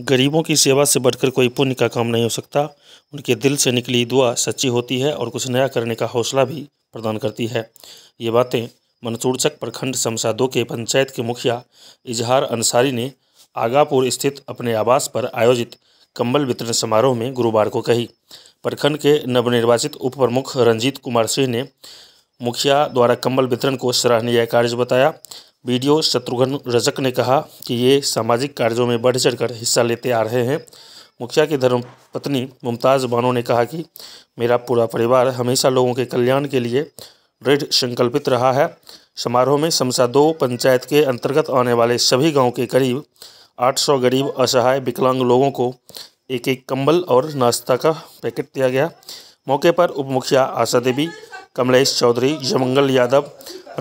गरीबों की सेवा से बढ़कर कोई पुण्य का काम नहीं हो सकता उनके दिल से निकली दुआ सच्ची होती है और कुछ नया करने का हौसला भी प्रदान करती है ये बातें मनसूरचक प्रखंड समसा दो के पंचायत के मुखिया इजहार अंसारी ने आगापुर स्थित अपने आवास पर आयोजित कंबल वितरण समारोह में गुरुवार को कही प्रखंड के नवनिर्वाचित उप प्रमुख रंजीत कुमार सिंह ने मुखिया द्वारा कंबल वितरण को सराहनीय कार्य बताया वीडियो शत्रुघ्न रजक ने कहा कि ये सामाजिक कार्यों में बढ़ चढ़कर हिस्सा लेते आ रहे हैं मुखिया की धर्मपत्नी मुमताज़ बानो ने कहा कि मेरा पूरा परिवार हमेशा लोगों के कल्याण के लिए दृढ़ संकल्पित रहा है समारोह में समसा दो पंचायत के अंतर्गत आने वाले सभी गांव के करीब 800 गरीब असहाय विकलांग लोगों को एक एक कंबल और नाश्ता का पैकेट दिया गया मौके पर उप मुखिया आशा देवी कमलेश चौधरी जमंगल यादव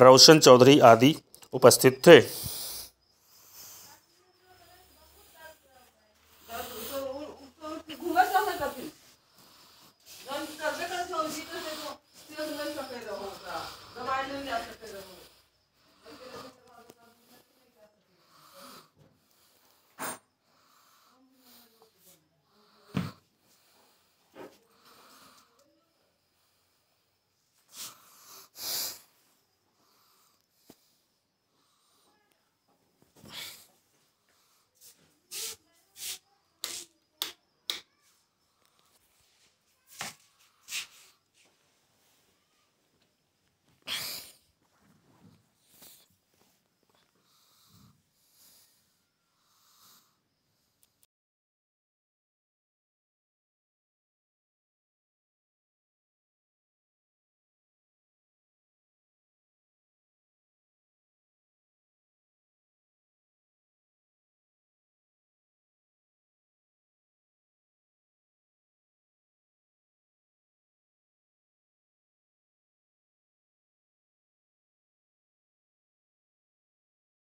रोशन चौधरी आदि उपस्थित थे